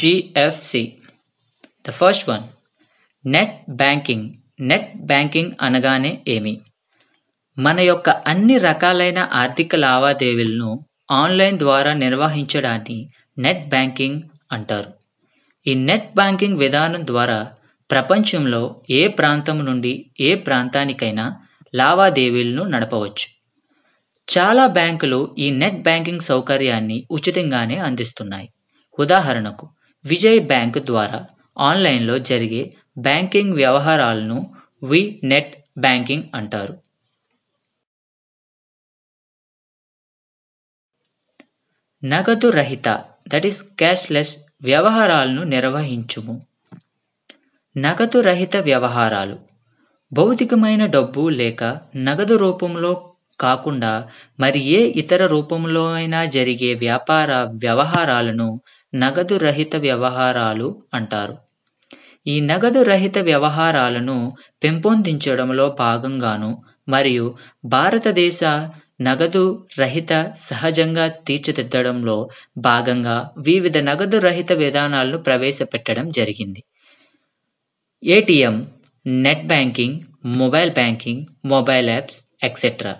GFC the first one net banking net banking అనగానే ఏమి మన యొక్క అన్ని రకాలైన ఆర్థిక లావాదేవీలను ఆన్లైన్ ద్వారా నిర్వహించడాన్ని నెట్ బ్యాంకింగ్ అంటారు ఈ నెట్ బ్యాంకింగ్ విధానం ద్వారా ప్రపంచంలో ఏ ప్రాంతం నుండి ఏ ప్రాంతానికైనా లావాదేవీలను నడపవచ్చు చాలా బ్యాంకులు ఈ నెట్ బ్యాంకింగ్ సౌకర్యాన్ని ఉచితంగానే అందిస్తున్నాయి ఉదాహరణకు విజయ్ బ్యాంక్ ద్వారా ఆన్లైన్లో జరిగే బ్యాంకింగ్ వ్యవహారాలను వి నెట్ బ్యాంకింగ్ అంటారు నగదు రహిత దట్ ఈస్ క్యాష్లెస్ వ్యవహారాలను నిర్వహించుము నగదు రహిత వ్యవహారాలు భౌతికమైన డబ్బు లేక నగదు రూపంలో కాకుండా మరి ఏ ఇతర రూపంలో అయినా జరిగే వ్యాపార వ్యవహారాలను నగదు రహిత వ్యవహారాలు అంటారు ఈ నగదు రహిత వ్యవహారాలను పెంపొందించడంలో భాగంగాను మరియు భారతదేశ నగదు రహిత సహజంగా తీర్చిదిద్దడంలో భాగంగా వివిధ నగదు రహిత విధానాలను ప్రవేశపెట్టడం జరిగింది ATM net banking mobile banking mobile apps etcetera